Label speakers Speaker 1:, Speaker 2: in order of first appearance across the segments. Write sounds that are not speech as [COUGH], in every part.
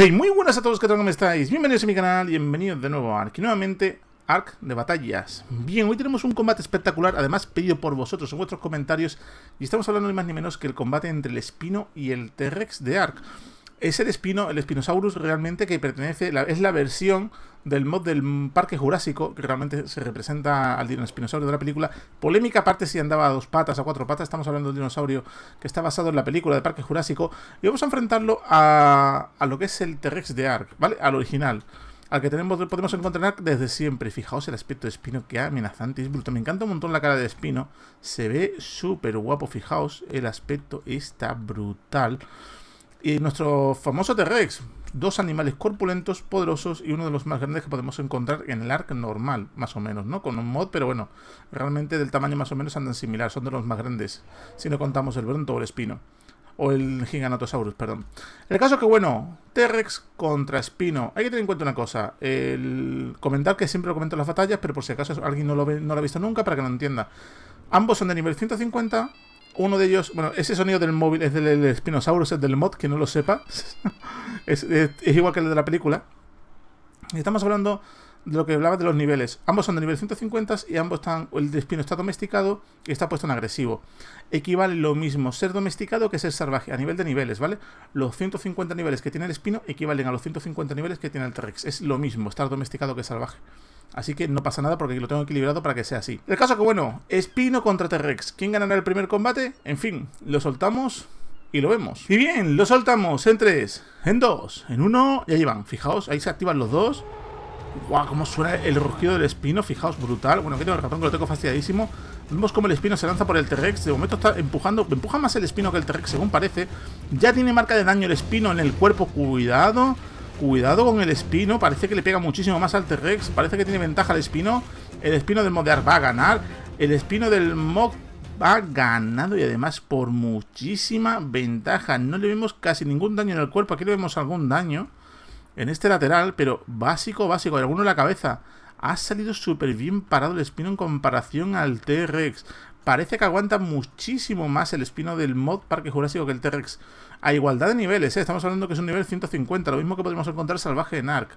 Speaker 1: Hey, muy buenas a todos, ¿qué tal? ¿Cómo estáis? Bienvenidos a mi canal, y bienvenidos de nuevo a Ark. nuevamente, Ark de batallas. Bien, hoy tenemos un combate espectacular, además pedido por vosotros en vuestros comentarios. Y estamos hablando ni más ni menos que el combate entre el Espino y el T-Rex de Ark es el espino, el Espinosaurus realmente que pertenece, es la versión del mod del Parque Jurásico, que realmente se representa al dinosaurio de la película. Polémica aparte si andaba a dos patas, a cuatro patas, estamos hablando del dinosaurio que está basado en la película de Parque Jurásico. Y vamos a enfrentarlo a, a lo que es el T-Rex de Ark, ¿vale? Al original. Al que tenemos, podemos encontrar desde siempre. Fijaos el aspecto de Espino, que amenazante, es bruto. Me encanta un montón la cara de Espino. Se ve súper guapo, fijaos. El aspecto está brutal. Y nuestro famoso T-Rex, dos animales corpulentos, poderosos y uno de los más grandes que podemos encontrar en el arc normal, más o menos, ¿no? Con un mod, pero bueno, realmente del tamaño más o menos andan similar, son de los más grandes, si no contamos el bronto o el espino. O el Giganotosaurus, perdón. El caso que, bueno, T-Rex contra Espino. Hay que tener en cuenta una cosa. El comentar que siempre lo comento en las batallas, pero por si acaso alguien no lo, no lo ha visto nunca, para que lo entienda. Ambos son de nivel 150 uno de ellos, bueno, ese sonido del móvil es del Spinosaurus, es del mod, que no lo sepa. [LAUGHS] es, igual que el de la película. Estamos hablando de lo que hablaba de los niveles. Ambos son de nivel 150 y ambos están. El de Espino está domesticado y está puesto en agresivo. Equivale lo mismo ser domesticado que ser salvaje a nivel de niveles, ¿vale? Los 150 niveles que tiene el Espino equivalen a los 150 niveles que tiene el T-Rex. Es lo mismo estar domesticado que salvaje. Así que no pasa nada porque lo tengo equilibrado para que sea así. El caso que bueno, Espino contra T-Rex. ¿Quién ganará el primer combate? En fin, lo soltamos y lo vemos. Y bien, lo soltamos en tres en dos, en uno, y ahí van. Fijaos, ahí se activan los dos. ¡Guau! como cómo suena el rugido del espino, fijaos, brutal. Bueno, aquí tengo el ratón que lo tengo fastidiadísimo. Vemos cómo el espino se lanza por el T-Rex. De momento está empujando, empuja más el espino que el T-Rex, según parece. Ya tiene marca de daño el espino en el cuerpo, cuidado. Cuidado con el espino, parece que le pega muchísimo más al T-Rex. Parece que tiene ventaja el espino. El espino del Modear va a ganar. El espino del Mog va ganando y además por muchísima ventaja. No le vemos casi ningún daño en el cuerpo. Aquí le vemos algún daño en este lateral, pero básico, básico. Alguno en la cabeza. Ha salido súper bien parado el espino en comparación al T-Rex parece que aguanta muchísimo más el espino del mod Parque Jurásico que el T-Rex. A igualdad de niveles, ¿eh? estamos hablando que es un nivel 150, lo mismo que podemos encontrar salvaje en Ark.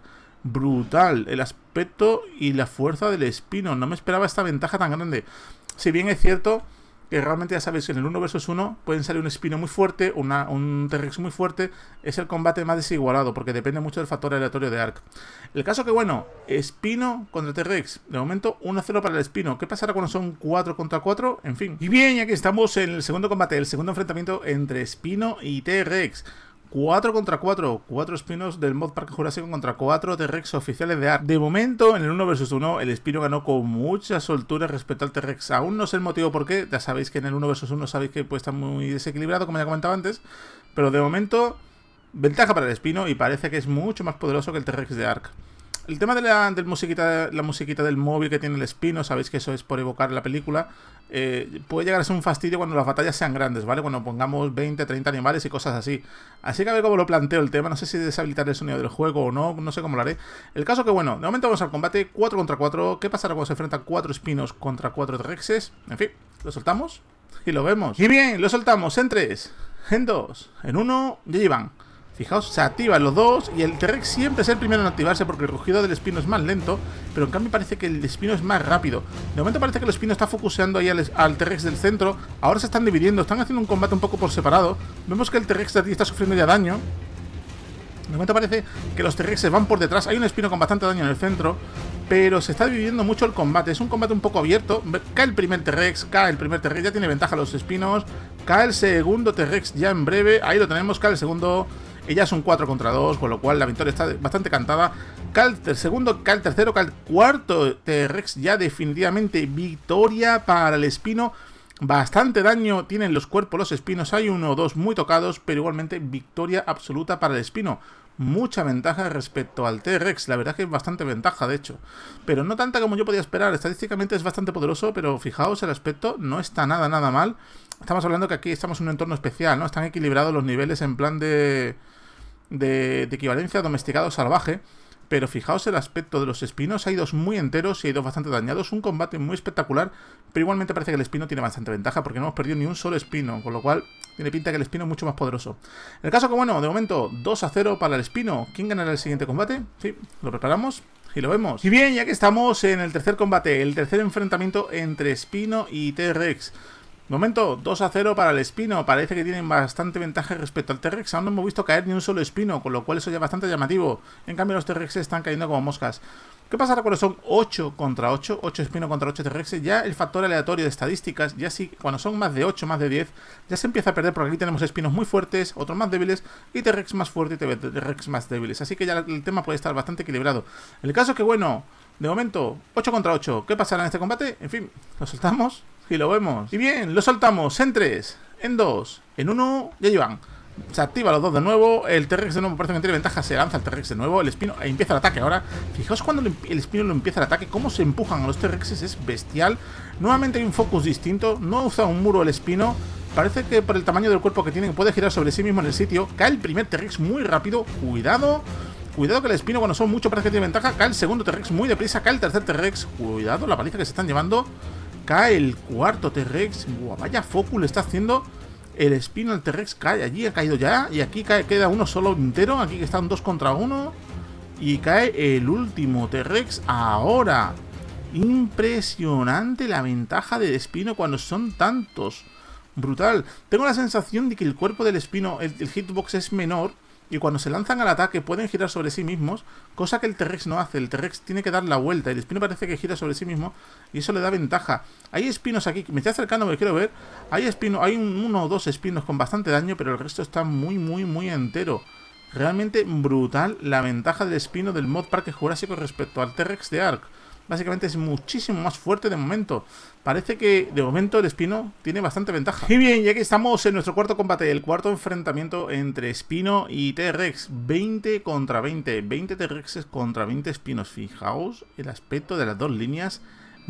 Speaker 1: Brutal, el aspecto y la fuerza del espino. No me esperaba esta ventaja tan grande. Si bien es cierto, que realmente ya sabéis que en el 1 vs 1 pueden salir un espino muy fuerte, un T-Rex muy fuerte, es el combate más desigualado, porque depende mucho del factor aleatorio de Ark. El caso que, bueno, espino contra T-Rex, de momento 1-0 para el espino, ¿qué pasará cuando son 4 contra 4? En fin. Y bien, que estamos en el segundo combate, el segundo enfrentamiento entre espino y T-Rex. 4 contra 4, 4 espinos del Mod Parque Jurásico contra 4 T-Rex oficiales de ARK. De momento, en el 1 vs 1, el espino ganó con mucha soltura respecto al T-Rex. Aún no sé el motivo por qué, ya sabéis que en el 1 vs 1 sabéis que puede estar muy desequilibrado, como ya comentaba antes, pero de momento, ventaja para el espino y parece que es mucho más poderoso que el T-Rex de ARK el tema de la, del musiquita, la musiquita del móvil que tiene el espino, sabéis que eso es por evocar la película, eh, puede llegar a ser un fastidio cuando las batallas sean grandes, ¿vale? Cuando pongamos 20, 30 animales y cosas así. Así que a ver cómo lo planteo el tema, no sé si deshabilitar el sonido del juego o no, no sé cómo lo haré. El caso que, bueno, de momento vamos al combate 4 contra 4, ¿qué pasará cuando se enfrentan 4 espinos contra 4 rexes? En fin, lo soltamos y lo vemos. Y bien, lo soltamos en 3, en 2, en 1, ya van. Fijaos, se activan los dos y el T-Rex siempre es el primero en activarse porque el rugido del espino es más lento, pero en cambio parece que el espino es más rápido. De momento parece que el espino está focuseando ahí al, T-Rex del centro, ahora se están dividiendo, están haciendo un combate un poco por separado. Vemos que el T-Rex está sufriendo ya daño. De momento parece que los T-Rex se van por detrás, hay un espino con bastante daño en el centro, pero se está dividiendo mucho el combate, es un combate un poco abierto. Cae el primer T-Rex, cae el primer T-Rex, ya tiene ventaja los espinos, cae el segundo T-Rex ya en breve, ahí lo tenemos, cae el segundo... Ellas son 4 contra 2, con lo cual la victoria está bastante cantada. Cal segundo, Cal tercero, Cal cuarto, T-Rex eh, ya definitivamente victoria para el Espino. Bastante daño tienen los cuerpos, los espinos, hay uno o dos muy tocados, pero igualmente victoria absoluta para el espino. Mucha ventaja respecto al T-Rex, la verdad que es bastante ventaja de hecho, pero no tanta como yo podía esperar, estadísticamente es bastante poderoso, pero fijaos el aspecto, no está nada nada mal, Estamos hablando que aquí estamos en un entorno especial, ¿no? Están equilibrados los niveles en plan de, de, equivalencia domesticado salvaje. Pero fijaos el aspecto de los espinos. Hay dos muy enteros y hay dos bastante dañados. Un combate muy espectacular. Pero igualmente parece que el espino tiene bastante ventaja. Porque no hemos perdido ni un solo espino. Con lo cual tiene pinta que el espino es mucho más poderoso. El caso que bueno, de momento 2 a 0 para el espino. ¿Quién ganará el siguiente combate? Sí, lo preparamos. Y lo vemos. Y bien, ya que estamos en el tercer combate, el tercer enfrentamiento entre Espino y T-Rex. Momento 2 a 0 para el Espino. Parece que tienen bastante ventaja respecto al T-Rex. Aún no hemos visto caer ni un solo Espino, con lo cual eso ya es bastante llamativo. En cambio, los T-Rex están cayendo como moscas. ¿Qué pasará cuando son 8 contra 8? 8 Espino contra 8 T-Rex. Ya el factor aleatorio de estadísticas, ya sí, cuando son más de 8, más de 10, ya se empieza a perder porque aquí tenemos Espinos muy fuertes, otros más débiles y T-Rex más fuerte y T-Rex más débiles. Así que ya el tema puede estar bastante equilibrado. El caso es que, bueno, de momento, 8 contra 8. ¿Qué pasará en este combate? En fin, lo soltamos y lo vemos. Y bien, lo saltamos en 3, en 2, en 1. Ya llevan. Se activa los dos de nuevo. El T-Rex de nuevo parece que tiene ventaja. Se lanza el T-Rex de nuevo. El espino empieza el ataque ahora. Fijaos cuando el espino lo empieza el ataque. Cómo se empujan a los T-Rexes. Es bestial. Nuevamente hay un focus distinto. No usa un muro el espino. Parece que por el tamaño del cuerpo que tienen puede girar sobre sí mismo en el sitio. Cae el primer T-Rex muy rápido. Cuidado. Cuidado que el espino cuando son muchos parece que tiene ventaja. Cae el segundo T-Rex muy deprisa. Cae el tercer T-Rex. Cuidado la paliza que se están llevando. Cae el cuarto T-Rex. Vaya Focus le está haciendo el espino al T-Rex. Cae allí, ha caído ya. Y aquí queda uno solo entero. Aquí que están dos contra uno. Y cae el último T-Rex ahora. Impresionante la ventaja del espino cuando son tantos. Brutal. Tengo la sensación de que el cuerpo del espino, el hitbox es menor y cuando se lanzan al ataque pueden girar sobre sí mismos, cosa que el T-Rex no hace. El T-Rex tiene que dar la vuelta y el espino parece que gira sobre sí mismo y eso le da ventaja. Hay espinos aquí, me estoy acercando porque quiero ver. Hay Espino, hay uno o dos espinos con bastante daño, pero el resto está muy, muy, muy entero. Realmente brutal la ventaja del espino del mod Parque Jurásico respecto al T-Rex de Ark básicamente es muchísimo más fuerte de momento. Parece que de momento el Espino tiene bastante ventaja. Y bien, ya que estamos en nuestro cuarto combate, el cuarto enfrentamiento entre Espino y T-Rex. 20 contra 20, 20 T-Rexes contra 20 Espinos. Fijaos el aspecto de las dos líneas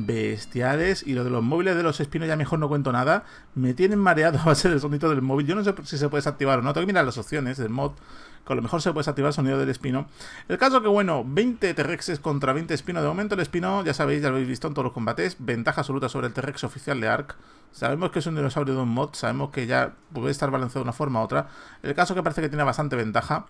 Speaker 1: bestiales. Y lo de los móviles de los espinos ya mejor no cuento nada. Me tienen mareado a ser el sonido del móvil. Yo no sé si se puede activar o no. Tengo que mirar las opciones del mod. Con lo mejor se puede activar el sonido del espino. El caso que, bueno, 20 T-Rexes contra 20 espino. De momento el espino, ya sabéis, ya lo habéis visto en todos los combates. Ventaja absoluta sobre el T-Rex oficial de Ark. Sabemos que es un dinosaurio de un mod. Sabemos que ya puede estar balanceado de una forma u otra. El caso que parece que tiene bastante ventaja.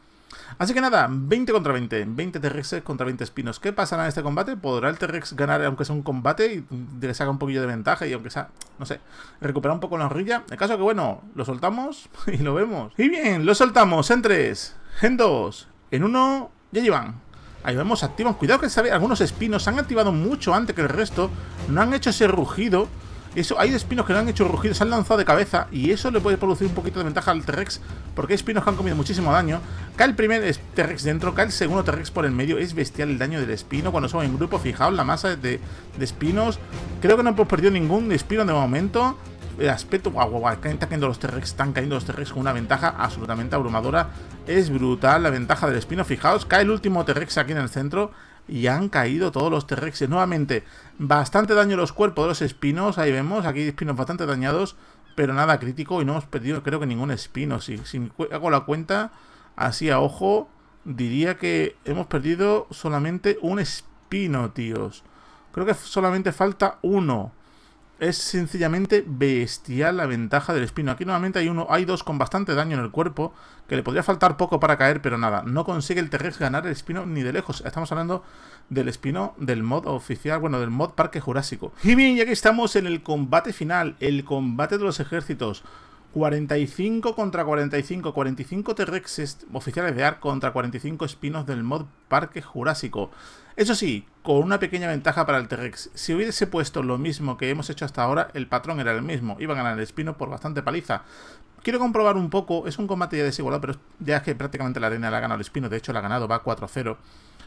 Speaker 1: Así que nada, 20 contra 20, 20 T-Rexes contra 20 Espinos. ¿Qué pasará en este combate? ¿Podrá el T-Rex ganar aunque sea un combate y le saca un poquillo de ventaja y aunque sea, no sé, recuperar un poco la horrilla? En caso que bueno, lo soltamos [LAUGHS] y lo vemos. Y bien, lo soltamos en 3, en 2, en 1, ya llevan. Ahí vamos, activan. Cuidado que sabe, algunos espinos han activado mucho antes que el resto. No han hecho ese rugido eso, hay espinos que no han hecho rugir, se han lanzado de cabeza y eso le puede producir un poquito de ventaja al T-Rex porque hay espinos que han comido muchísimo daño. Cae el primer T-Rex dentro, cae el segundo T-Rex por el medio. Es bestial el daño del espino cuando somos en grupo. Fijaos la masa de, espinos. Creo que no hemos perdido ningún espino de momento. El aspecto, guau, guau, están cayendo los T-Rex, están cayendo los T-Rex con una ventaja absolutamente abrumadora. Es brutal la ventaja del espino. Fijaos, cae el último T-Rex aquí en el centro y han caído todos los t Nuevamente, bastante daño los cuerpos de los espinos, ahí vemos, aquí hay espinos bastante dañados, pero nada crítico y no hemos perdido creo que ningún espino. Si, si hago la cuenta, así a ojo, diría que hemos perdido solamente un espino, tíos. Creo que solamente falta uno. Es sencillamente bestial la ventaja del espino. Aquí nuevamente hay uno, hay dos con bastante daño en el cuerpo, que le podría faltar poco para caer, pero nada. No consigue el T-Rex ganar el espino ni de lejos. Estamos hablando del espino del mod oficial, bueno, del mod Parque Jurásico. Y bien, ya que estamos en el combate final, el combate de los ejércitos. 45 contra 45, 45 T-Rexes oficiales de AR contra 45 espinos del mod Parque Jurásico. Eso sí, con una pequeña ventaja para el T-Rex. Si hubiese puesto lo mismo que hemos hecho hasta ahora, el patrón era el mismo. Iba a ganar el espino por bastante paliza. Quiero comprobar un poco, es un combate ya desigualado, pero ya es que prácticamente la arena la ha ganado el espino. De hecho, la ha ganado, va 4-0.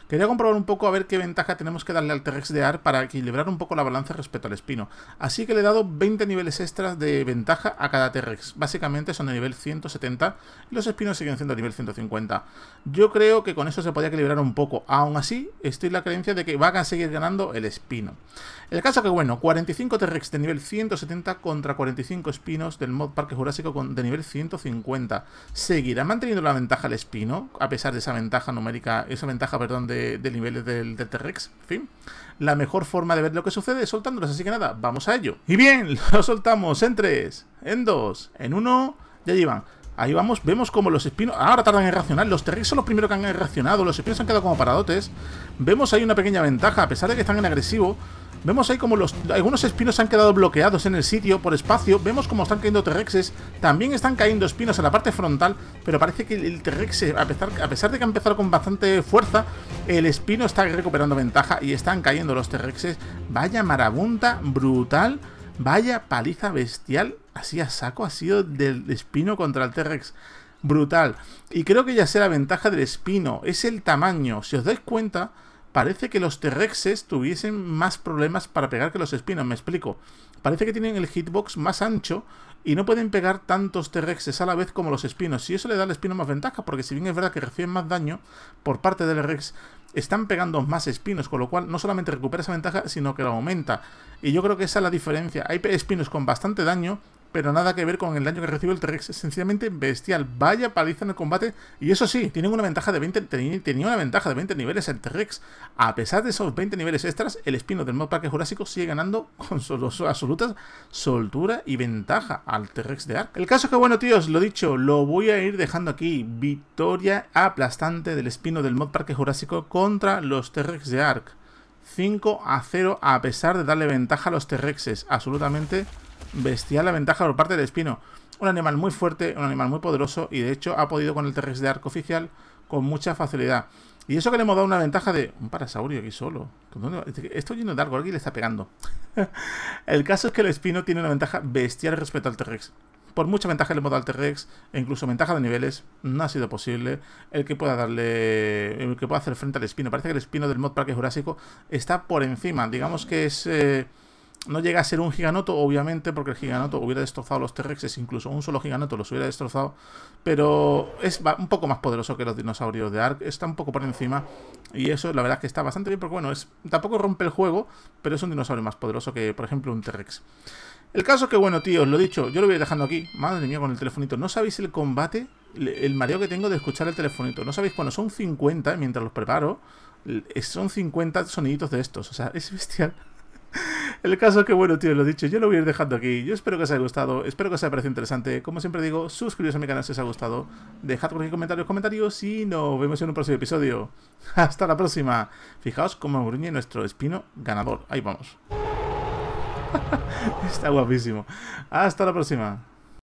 Speaker 1: Quería comprobar un poco a ver qué ventaja tenemos que darle al T-Rex de Ar para equilibrar un poco la balanza respecto al Espino. Así que le he dado 20 niveles extras de ventaja a cada T-Rex. Básicamente son de nivel 170 y los Espinos siguen siendo de nivel 150. Yo creo que con eso se podía equilibrar un poco. Aún así, estoy en la creencia de que va a seguir ganando el Espino. El caso que bueno, 45 T-Rex de nivel 170 contra 45 Espinos del mod Parque Jurásico de nivel 150. Seguirá manteniendo la ventaja al Espino, a pesar de esa ventaja numérica, esa ventaja, perdón, de de, niveles del, T-Rex. En fin, la mejor forma de ver lo que sucede es soltándolos. Así que nada, vamos a ello. Y bien, [LAUGHS] lo soltamos en 3, en 2, en 1. Ya llevan. Ahí vamos, vemos como los espinos... Ahora tardan en reaccionar, los T-Rex son los primeros que han reaccionado, los espinos han quedado como paradotes. Vemos ahí una pequeña ventaja, a pesar de que están en agresivo, Vemos ahí como los, algunos espinos han quedado bloqueados en el sitio por espacio. Vemos como están cayendo T-Rexes. También están cayendo espinos en la parte frontal. Pero parece que el T-Rex, a pesar, a pesar de que ha empezado con bastante fuerza, el espino está recuperando ventaja y están cayendo los T-Rexes. Vaya marabunta brutal. Vaya paliza bestial. Así a saco ha sido del espino contra el T-Rex brutal. Y creo que ya sea la ventaja del espino, es el tamaño. Si os dais cuenta, parece que los T-Rexes tuviesen más problemas para pegar que los Espinos, me explico. Parece que tienen el hitbox más ancho y no pueden pegar tantos T-Rexes a la vez como los Espinos. Y eso le da al Espino más ventaja, porque si bien es verdad que reciben más daño por parte del Rex, están pegando más Espinos, con lo cual no solamente recupera esa ventaja, sino que la aumenta. Y yo creo que esa es la diferencia. Hay Espinos con bastante daño pero nada que ver con el daño que recibe el T-Rex. Es sencillamente bestial. Vaya paliza en el combate. Y eso sí, tiene una ventaja de 20. Tenía una ventaja de 20 niveles el T-Rex. A pesar de esos 20 niveles extras, el espino del mod parque jurásico sigue ganando con absoluta absolutas soltura y ventaja al T-Rex de Ark. El caso es que, bueno, tíos, lo dicho, lo voy a ir dejando aquí. Victoria aplastante del espino del mod parque jurásico contra los T-Rex de Ark. 5 a 0 a pesar de darle ventaja a los T-Rexes. Absolutamente bestial la ventaja por parte del espino. Un animal muy fuerte, un animal muy poderoso y de hecho ha podido con el T-Rex de arco oficial con mucha facilidad. Y eso que le hemos dado una ventaja de un parasaurio aquí solo. Esto yendo de arco, alguien le está pegando. [LAUGHS] el caso es que el espino tiene una ventaja bestial respecto al T-Rex. Por mucha ventaja le hemos dado al T-Rex, e incluso ventaja de niveles, no ha sido posible el que pueda darle. el que pueda hacer frente al espino. Parece que el espino del mod Parque Jurásico está por encima. Digamos que es. Eh, no llega a ser un giganoto, obviamente, porque el giganoto hubiera destrozado los T-Rexes, incluso un solo giganoto los hubiera destrozado, pero es un poco más poderoso que los dinosaurios de Ark, está un poco por encima, y eso la verdad es que está bastante bien, porque bueno, es, tampoco rompe el juego, pero es un dinosaurio más poderoso que, por ejemplo, un T-Rex. El caso que, bueno, tío, os lo he dicho, yo lo voy dejando aquí, madre mía, con el telefonito, ¿no sabéis el combate? El mareo que tengo de escuchar el telefonito, ¿no sabéis? Bueno, son 50 mientras los preparo, son 50 soniditos de estos, o sea, es bestial. El caso que bueno, tío, lo dicho, yo lo voy a ir dejando aquí. Yo espero que os haya gustado, espero que os haya parecido interesante. Como siempre digo, suscribiros a mi canal si os ha gustado. Dejad cualquier comentario, comentarios y nos vemos en un próximo episodio. [LAUGHS] Hasta la próxima. Fijaos cómo gruñe nuestro espino ganador. Ahí vamos. [LAUGHS] Está guapísimo. Hasta la próxima.